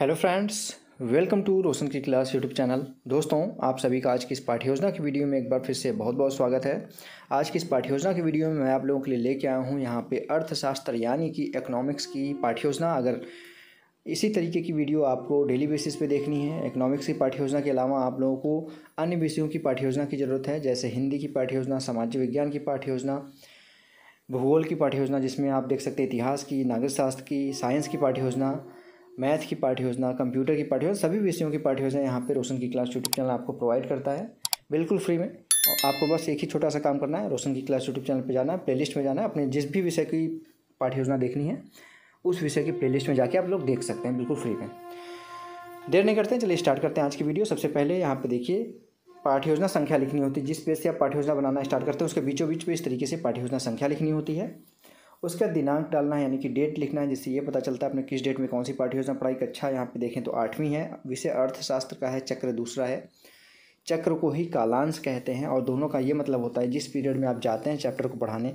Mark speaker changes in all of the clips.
Speaker 1: hello friends welcome to Roshan की class YouTube channel दोस्तों आप सभी का आज की इस पाठ्य योजना की वीडियो में एक बार फिर से बहुत बहुत स्वागत है आज की इस पाठ्य योजना की वीडियो में मैं आप लोगों के लिए लेके आया हूँ यहाँ पे अर्थशास्त्र यानी कि इकोनॉमिक्स की पाठ्य योजना अगर इसी तरीके की वीडियो आपको डेली बेसिस पे देखनी है इकोनॉमिक्स की पाठ्य योजना के अलावा आप लोगों को अन्य विषयों की पाठ्य योजना की ज़रूरत है जैसे हिंदी की पाठ्य योजना सामाजिक विज्ञान की पाठ्य योजना भूगोल की पाठ्य योजना जिसमें आप देख सकते हैं इतिहास की नागरिक शास्त्र की साइंस की पाठ्य योजना मैथ की पाठ्य योजना कंप्यूटर की पाठ्य योजना सभी विषयों की पाठ्य योजना यहाँ पर रोशन की क्लास यूट्यूब चैनल आपको प्रोवाइड करता है बिल्कुल फ्री में आपको बस एक ही छोटा सा काम करना है रोशन की क्लास यूट्यूब चैनल पर जाना है प्लेलिस्ट में जाना है अपने जिस भी विषय की पाठ्य योजना देखनी है उस विषय की प्लेलिस्ट में जाके आप लोग देख सकते हैं बिल्कुल फ्री में देर नहीं करते हैं चलिए स्टार्ट करते हैं आज की वीडियो सबसे पहले यहाँ पे देखिए पाठ्य योजना संख्या लिखनी होती है जिस पेज से आप पाठ्य योजना बनाना स्टार्ट करते हैं उसके बीचों बीच पे इस तरीके से पाठ्य योजना संख्या लिखनी होती है उसका दिनांक डालना है यानी कि डेट लिखना है जिससे ये पता चलता है आपने किस डेट में कौन सी पार्टी होना पढ़ाई कक्षा यहाँ पे देखें तो आठवीं है विषय अर्थशास्त्र का है चक्र दूसरा है चक्र को ही कालांश कहते हैं और दोनों का ये मतलब होता है जिस पीरियड में आप जाते हैं चैप्टर को पढ़ाने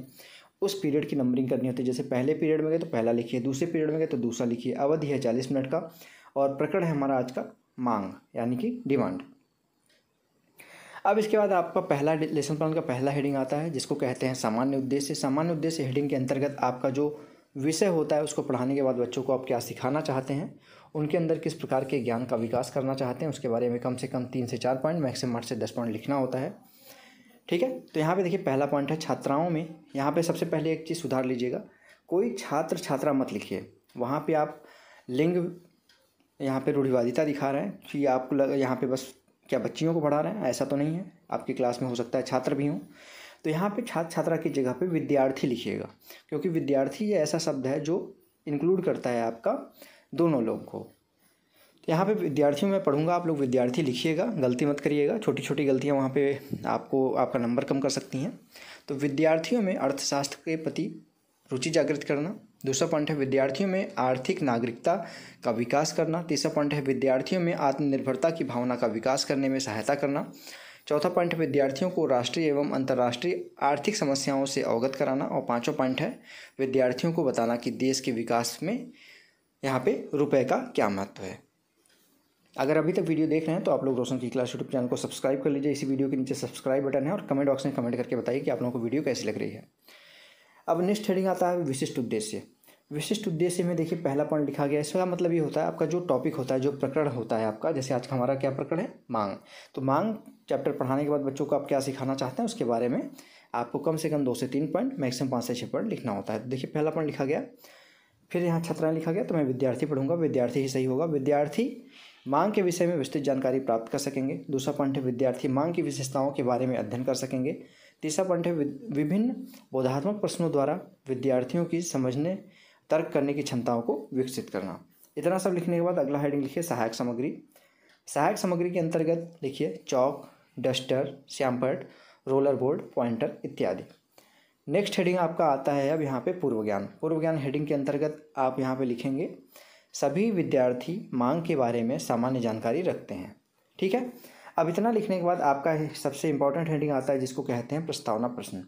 Speaker 1: उस पीरियड की नंबरिंग करनी होती है जैसे पहले पीरियड में गए तो पहला लिखिए दूसरे पीरियड में गए तो दूसरा लिखिए अवधि है चालीस मिनट का और प्रकरण है हमारा आज का मांग यानी कि डिमांड अब इसके बाद आपका पहला लेसन प्लान का पहला हेडिंग आता है जिसको कहते हैं सामान्य उद्देश्य सामान्य उद्देश्य हेडिंग के अंतर्गत आपका जो विषय होता है उसको पढ़ाने के बाद बच्चों को आप क्या सिखाना चाहते हैं उनके अंदर किस प्रकार के ज्ञान का विकास करना चाहते हैं उसके बारे में कम से कम तीन से चार पॉइंट मैक्सिमम आठ से दस पॉइंट लिखना होता है ठीक है तो यहाँ पे देखिए पहला पॉइंट है छात्राओं में यहाँ पे सबसे पहले एक चीज़ सुधार लीजिएगा कोई छात्र छात्रा मत लिखिए वहाँ पे आप लिंग यहाँ पे रूढ़िवादिता दिखा रहे हैं कि आप यहाँ पे बस क्या बच्चियों को पढ़ा रहे हैं ऐसा तो नहीं है आपकी क्लास में हो सकता है छात्र भी हों तो यहाँ पे छात्र छात्रा की जगह पे विद्यार्थी लिखिएगा क्योंकि विद्यार्थी ये ऐसा शब्द है जो इंक्लूड करता है आपका दोनों लोगों को तो यहाँ पे विद्यार्थियों में पढ़ूंगा आप लोग विद्यार्थी लिखिएगा गलती मत करिएगा छोटी छोटी गलतियाँ वहाँ पर आपको आपका नंबर कम कर सकती हैं तो विद्यार्थियों में अर्थशास्त्र के प्रति रुचि जागृत करना दूसरा पॉइंट है विद्यार्थियों में आर्थिक नागरिकता का विकास करना तीसरा पॉइंट है विद्यार्थियों में आत्मनिर्भरता की भावना का विकास करने में सहायता करना चौथा पॉइंट है विद्यार्थियों को राष्ट्रीय एवं अंतर्राष्ट्रीय आर्थिक समस्याओं से अवगत कराना और पाँचों पॉइंट है विद्यार्थियों को बताना कि देश के विकास में यहाँ पे रुपए का क्या महत्व है अगर अभी तक वीडियो देख रहे हैं तो आप लोग रोशन की क्लास यूट्यूब चैनल को सब्सक्राइब कर लीजिए इसी वीडियो के नीचे सब्सक्राइब बटन है और कमेंट बॉक्स में कमेंट करके बताइए कि आप लोगों को वीडियो कैसी लग रही है अब नेक्स्ट हेडिंग आता है विशिष्ट उद्देश्य विशिष्ट उद्देश्य में देखिए पहला पॉइंट लिखा गया इसका मतलब ये होता है आपका जो टॉपिक होता है जो प्रकरण होता है आपका जैसे आज का हमारा क्या प्रकरण है मांग तो मांग चैप्टर पढ़ाने के बाद बच्चों को आप क्या सिखाना चाहते हैं उसके बारे में आपको कम से कम दो से तीन पॉइंट मैक्सिमम पाँच से छः पॉइंट लिखना होता है तो देखिए पहला पॉइंट लिखा गया फिर यहाँ छात्राएं लिखा गया तो मैं विद्यार्थी पढ़ूंगा विद्यार्थी ही सही होगा विद्यार्थी मांग के विषय में विस्तृत जानकारी प्राप्त कर सकेंगे दूसरा पॉइंट है विद्यार्थी मांग की विशेषताओं के बारे में अध्ययन कर सकेंगे तीसरा पॉइंट है विभिन्न बोधात्मक प्रश्नों द्वारा विद्यार्थियों की समझने तर्क करने की क्षमताओं को विकसित करना इतना सब लिखने के बाद अगला हेडिंग लिखिए सहायक सामग्री सहायक सामग्री के अंतर्गत लिखिए चौक डस्टर श्यामपट रोलर बोर्ड पॉइंटर इत्यादि नेक्स्ट हेडिंग आपका आता है अब यहाँ पे पूर्व ज्ञान पूर्व ज्ञान हेडिंग के अंतर्गत आप यहाँ पे लिखेंगे सभी विद्यार्थी मांग के बारे में सामान्य जानकारी रखते हैं ठीक है अब इतना लिखने के बाद आपका सबसे इंपॉर्टेंट हेडिंग आता है जिसको कहते हैं प्रस्तावना प्रश्न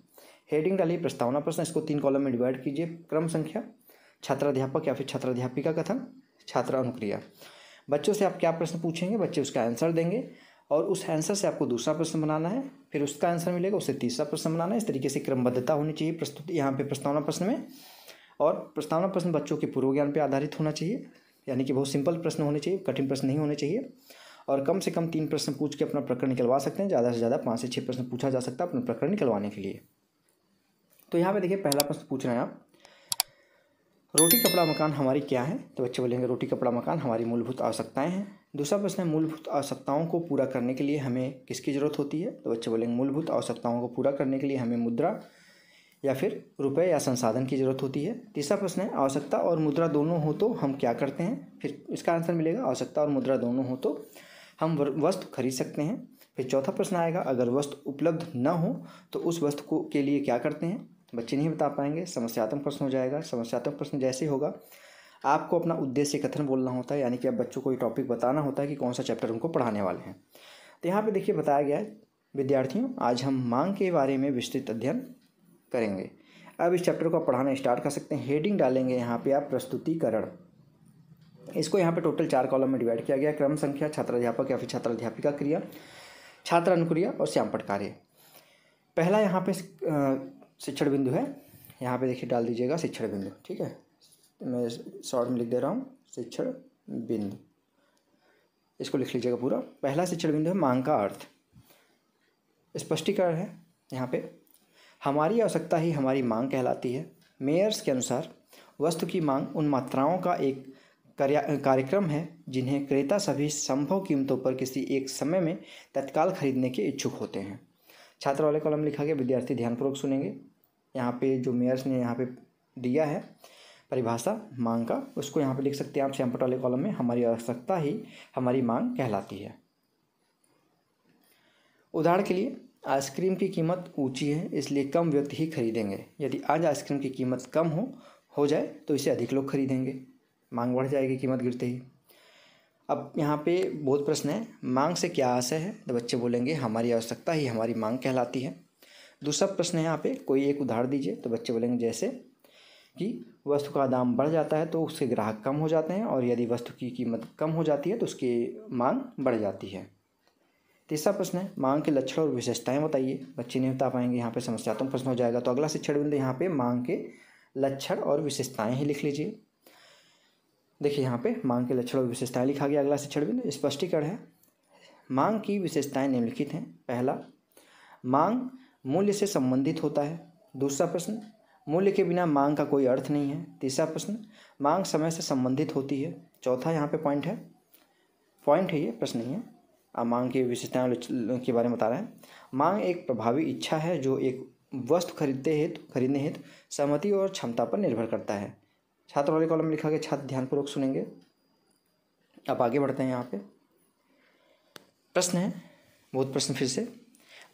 Speaker 1: हेडिंग डालिए प्रस्तावना प्रश्न इसको तीन कॉलम में डिवाइड कीजिए क्रम संख्या छात्राध्यापक या फिर छात्राध्यापिका कथन छात्र अनुक्रिया बच्चों से आप क्या प्रश्न पूछेंगे बच्चे उसका आंसर देंगे और उस आंसर से आपको दूसरा प्रश्न बनाना है फिर उसका आंसर मिलेगा उससे तीसरा प्रश्न बनाना है इस तरीके से क्रमबद्धता होनी चाहिए प्रस्तुत यहाँ पे प्रस्तावना प्रश्न में और प्रस्तावना प्रश्न बच्चों के पूर्व ज्ञान पर आधारित होना चाहिए यानी कि बहुत सिंपल प्रश्न होने चाहिए कठिन प्रश्न नहीं होने चाहिए और कम से कम तीन प्रश्न पूछ के अपना प्रकरण निकलवा सकते हैं ज़्यादा से ज़्यादा पाँच से छः प्रश्न पूछा जा सकता है अपना प्रकरण निकलवाने के लिए तो यहाँ पर देखिए पहला प्रश्न पूछ रहे हैं आप रोटी कपड़ा मकान हमारी क्या है तो बच्चे बोलेंगे रोटी कपड़ा मकान हमारी मूलभूत आवश्यकताएं हैं दूसरा प्रश्न है मूलभूत आवश्यकताओं को पूरा करने के लिए हमें किसकी ज़रूरत होती है तो बच्चे बोलेंगे मूलभूत आवश्यकताओं को पूरा करने के लिए हमें मुद्रा या फिर रुपए या संसाधन की ज़रूरत होती है तीसरा प्रश्न है आवश्यकता और मुद्रा दोनों हो तो हम क्या करते हैं फिर इसका आंसर मिलेगा आवश्यकता और मुद्रा दोनों हो तो हम वस्तु खरीद सकते हैं फिर चौथा प्रश्न आएगा अगर वस्तु उपलब्ध न हो तो उस वस्तु को के लिए क्या करते हैं बच्चे नहीं बता पाएंगे समस्यात्मक प्रश्न हो जाएगा समस्यात्मक प्रश्न जैसे होगा आपको अपना उद्देश्य कथन बोलना होता है यानी कि आप बच्चों को ये टॉपिक बताना होता है कि कौन सा चैप्टर उनको पढ़ाने वाले हैं तो यहाँ पे देखिए बताया गया है विद्यार्थियों आज हम मांग के बारे में विस्तृत अध्ययन करेंगे अब इस चैप्टर को पढ़ाना स्टार्ट कर सकते हैं हेडिंग डालेंगे यहाँ पे आप प्रस्तुतिकरण इसको यहाँ पे टोटल चार कॉलम में डिवाइड किया गया क्रम संख्या छात्राध्यापक या फिर छात्राध्यापिका क्रिया छात्र अनुक्रिया और श्यामपट कार्य पहला यहाँ पे शिक्षण बिंदु है यहाँ पे देखिए डाल दीजिएगा शिक्षण बिंदु ठीक है मैं शॉर्ट में लिख दे रहा हूँ शिक्षण बिंदु इसको लिख लीजिएगा पूरा पहला शिक्षण बिंदु है मांग का अर्थ स्पष्टीकरण है यहाँ पे हमारी आवश्यकता ही हमारी मांग कहलाती है मेयर्स के अनुसार वस्तु की मांग उन मात्राओं का एक कार्यक्रम है जिन्हें क्रेता सभी संभव कीमतों पर किसी एक समय में तत्काल खरीदने के इच्छुक होते हैं छात्र वाले कॉलम लिखा गया विद्यार्थी ध्यानपूर्वक सुनेंगे यहाँ पे जो मेयर्स ने यहाँ पे दिया है परिभाषा मांग का उसको यहाँ पे लिख सकते हैं आप सैम्पट वाले कॉलम में हमारी आवश्यकता ही हमारी मांग कहलाती है उदाहरण के लिए आइसक्रीम की कीमत ऊंची है इसलिए कम व्यक्ति ही खरीदेंगे यदि आज आइसक्रीम की कीमत कम हो हो जाए तो इसे अधिक लोग खरीदेंगे मांग बढ़ जाएगी कीमत गिरते ही अब यहाँ पे बहुत प्रश्न है मांग से क्या आशय है तो बच्चे बोलेंगे हमारी आवश्यकता ही हमारी मांग कहलाती है दूसरा प्रश्न है यहाँ पे कोई एक उदाहरण दीजिए तो बच्चे बोलेंगे जैसे कि वस्तु का दाम बढ़ जाता है तो उसके ग्राहक कम हो जाते हैं और यदि वस्तु की कीमत कम हो जाती है तो उसकी मांग बढ़ जाती है तीसरा प्रश्न है मांग के लक्षण और विशेषताएं बताइए बच्चे नहीं बता पाएंगे यहाँ पे समस्यात्मक प्रश्न हो जाएगा तो अगला शिक्षण बिंदु यहाँ पे मांग के लक्षण और विशेषताएं ही लिख लीजिए देखिए यहाँ पे मांग के लक्षण और विशेषताएं लिखा गया अगला शिक्षण बिंदु स्पष्टीकरण है मांग की विशेषताएं निम्नलिखित हैं पहला मांग मूल्य से संबंधित होता है दूसरा प्रश्न मूल्य के बिना मांग का कोई अर्थ नहीं है तीसरा प्रश्न मांग समय से संबंधित होती है चौथा यहाँ पे पॉइंट है पॉइंट है ये प्रश्न नहीं है आप मांग की विशेषताएं के बारे में बता रहे हैं मांग एक प्रभावी इच्छा है जो एक वस्तु खरीदते हेतु खरीदने हेतु सहमति और क्षमता पर निर्भर करता है छात्र वाले कॉलम में लिखा गया छात्र ध्यानपूर्वक सुनेंगे अब आगे बढ़ते हैं यहाँ पे प्रश्न है बहुत प्रश्न फिर से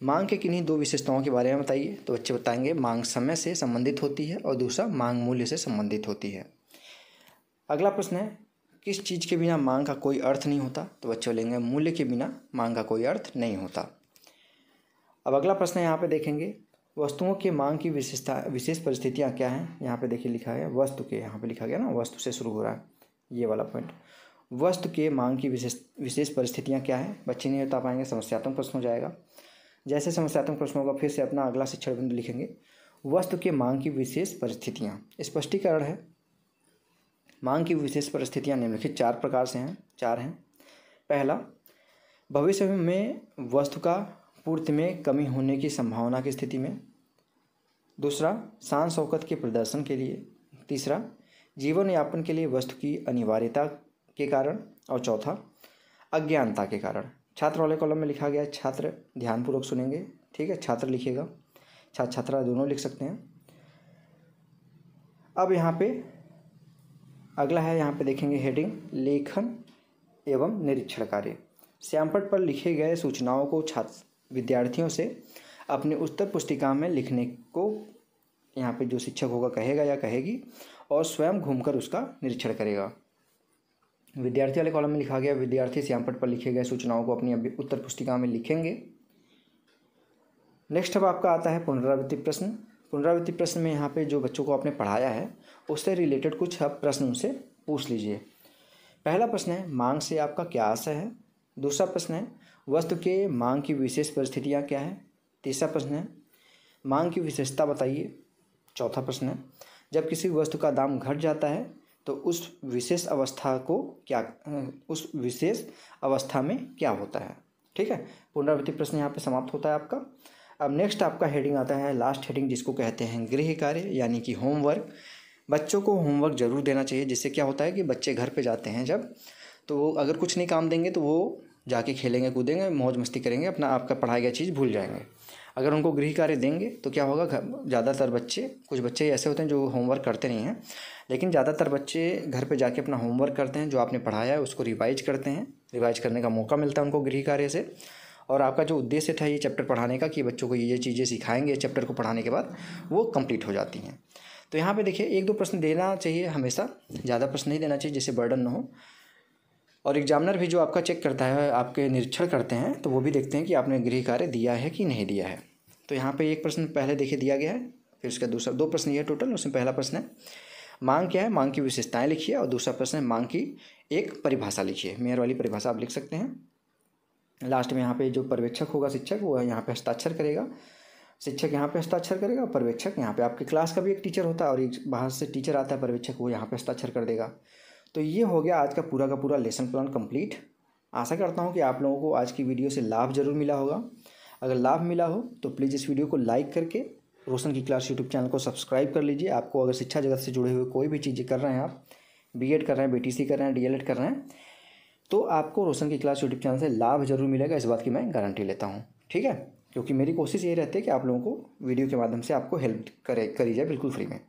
Speaker 1: मांग के किन्हीं दो विशेषताओं के बारे में बताइए तो बच्चे बताएंगे मांग समय से संबंधित होती है और दूसरा मांग मूल्य से संबंधित होती है अगला प्रश्न है किस चीज़ के बिना मांग का कोई अर्थ नहीं होता तो बच्चे बोलेंगे मूल्य के बिना मांग का कोई अर्थ नहीं होता अब अगला प्रश्न यहाँ पे देखेंगे वस्तुओं की मांग की विशेषता विशेष परिस्थितियाँ क्या हैं यहाँ पे देखिए लिखा है वस्तु के यहाँ पे लिखा गया ना वस्तु से शुरू हो रहा है ये वाला पॉइंट वस्तु के मांग की विशेष विशेष परिस्थितियाँ क्या हैं बच्चे नहीं बता पाएंगे समस्यात्मक प्रश्न हो जाएगा जैसे समस्यात्मक प्रश्न होगा फिर से अपना अगला शिक्षण बिंदु लिखेंगे वस्तु के मांग की विशेष परिस्थितियाँ स्पष्टीकरण है मांग की विशेष परिस्थितियाँ निम्नलिखित चार प्रकार से हैं चार हैं पहला भविष्य में वस्तु का पूर्ति में कमी होने की संभावना की स्थिति में दूसरा शान शौकत के प्रदर्शन के लिए तीसरा जीवन यापन के लिए वस्तु की अनिवार्यता के कारण और चौथा अज्ञानता के कारण छात्र वाले कॉलम में लिखा गया छात्र ध्यानपूर्वक सुनेंगे ठीक है छात्र लिखेगा छात्र छात्रा दोनों लिख सकते हैं अब यहाँ पे अगला है यहाँ पे देखेंगे हेडिंग लेखन एवं निरीक्षण कार्य श्यामपट पर लिखे गए सूचनाओं को छात्र विद्यार्थियों से अपने उत्तर पुस्तिका में लिखने को यहाँ पे जो शिक्षक होगा कहेगा या कहेगी और स्वयं घूमकर उसका निरीक्षण करेगा विद्यार्थी वाले कॉलम में लिखा गया विद्यार्थी श्यामपट पर लिखे गए सूचनाओं को अपनी उत्तर पुस्तिका में लिखेंगे नेक्स्ट अब आपका आता है पुनरावृत्ति प्रश्न पुनरावृत्ति प्रश्न में यहाँ पे जो बच्चों को आपने पढ़ाया है उससे रिलेटेड कुछ अब प्रश्न उनसे पूछ लीजिए पहला प्रश्न है मांग से आपका क्या आशय है दूसरा प्रश्न है वस्तु के मांग की विशेष परिस्थितियाँ क्या है तीसरा प्रश्न है मांग की विशेषता बताइए चौथा प्रश्न है जब किसी वस्तु का दाम घट जाता है तो उस विशेष अवस्था को क्या उस विशेष अवस्था में क्या होता है ठीक है पुनरावृत्ति प्रश्न यहाँ पे समाप्त होता है आपका अब नेक्स्ट आपका हेडिंग आता है लास्ट हेडिंग जिसको कहते हैं गृह कार्य यानी कि होमवर्क बच्चों को होमवर्क ज़रूर देना चाहिए जिससे क्या होता है कि बच्चे घर पे जाते हैं जब तो वो अगर कुछ नहीं काम देंगे तो वो जाके खेलेंगे कूदेंगे मौज मस्ती करेंगे अपना आपका पढ़ाई का चीज़ भूल जाएंगे अगर उनको गृह कार्य देंगे तो क्या होगा ज़्यादातर बच्चे कुछ बच्चे ऐसे होते हैं जो होमवर्क करते नहीं हैं लेकिन ज़्यादातर बच्चे घर पर जाके अपना होमवर्क करते हैं जो आपने पढ़ाया है उसको रिवाइज करते हैं रिवाइज करने का मौका मिलता है उनको गृह कार्य से और आपका जो उद्देश्य था ये चैप्टर पढ़ाने का कि बच्चों को ये चीज़ें सिखाएंगे चैप्टर को पढ़ाने के बाद वो कंप्लीट हो जाती हैं तो यहाँ पे देखिए एक दो प्रश्न देना चाहिए हमेशा ज़्यादा प्रश्न नहीं देना चाहिए जिससे बर्डन ना हो और एग्जामिनर भी जो आपका चेक करता है आपके निरीक्षण करते हैं तो वो भी देखते हैं कि आपने गृह कार्य दिया है कि नहीं दिया है तो यहाँ पे एक प्रश्न पहले देखे दिया गया है फिर उसका दूसरा दो प्रश्न ये है टोटल उसमें पहला प्रश्न है मांग क्या है मांग की विशेषताएं लिखिए और दूसरा प्रश्न है मांग की एक परिभाषा लिखिए मेयर वाली परिभाषा आप लिख सकते हैं लास्ट में यहाँ पर जो पर्यवेक्षक होगा शिक्षक वो यहाँ पर हस्ताक्षर करेगा शिक्षक यहाँ पे हस्ताक्षर करेगा पर्यवेक्षक यहाँ पे आपके क्लास का भी एक टीचर होता है और एक बाहर से टीचर आता है पर्यवेक्षक वो यहाँ पे हस्ताक्षर कर देगा तो ये हो गया आज का पूरा का पूरा लेसन प्लान कंप्लीट आशा करता हूँ कि आप लोगों को आज की वीडियो से लाभ ज़रूर मिला होगा अगर लाभ मिला हो तो प्लीज़ इस वीडियो को लाइक करके रोशन की क्लास यूट्यूब चैनल को सब्सक्राइब कर लीजिए आपको अगर शिक्षा जगत से जुड़े हुए कोई भी चीज़ें कर रहे हैं आप बीएड कर रहे हैं बीटीसी कर रहे हैं डीएलएड कर रहे हैं तो आपको रोशन की क्लास यूट्यूब चैनल से लाभ ज़रूर मिलेगा इस बात की मैं गारंटी लेता हूँ ठीक है क्योंकि मेरी कोशिश ये रहती है कि आप लोगों को वीडियो के माध्यम से आपको हेल्प करे करी जाए बिल्कुल फ्री में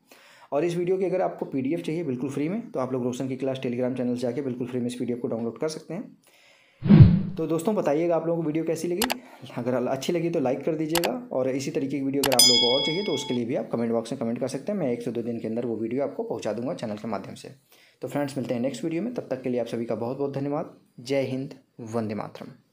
Speaker 1: और इस वीडियो की अगर आपको पी चाहिए बिल्कुल फ्री में तो आप लोग रोशन की क्लास टेलीग्राम चैनल से जाके बिल्कुल फ्री में इस पी को डाउनलोड कर सकते हैं तो दोस्तों बताइएगा आप लोगों को वीडियो कैसी लगी अगर अच्छी लगी तो लाइक कर दीजिएगा और इसी तरीके की वीडियो अगर आप लोगों को और चाहिए तो उसके लिए भी आप कमेंट बॉक्स में कमेंट कर सकते हैं मैं एक से दो दिन के अंदर वो वीडियो आपको पहुंचा दूंगा चैनल के माध्यम से तो फ्रेंड्स मिलते हैं नेक्स्ट वीडियो में तब तक के लिए आप सभी का बहुत बहुत धन्यवाद जय हिंद वंदे मातरम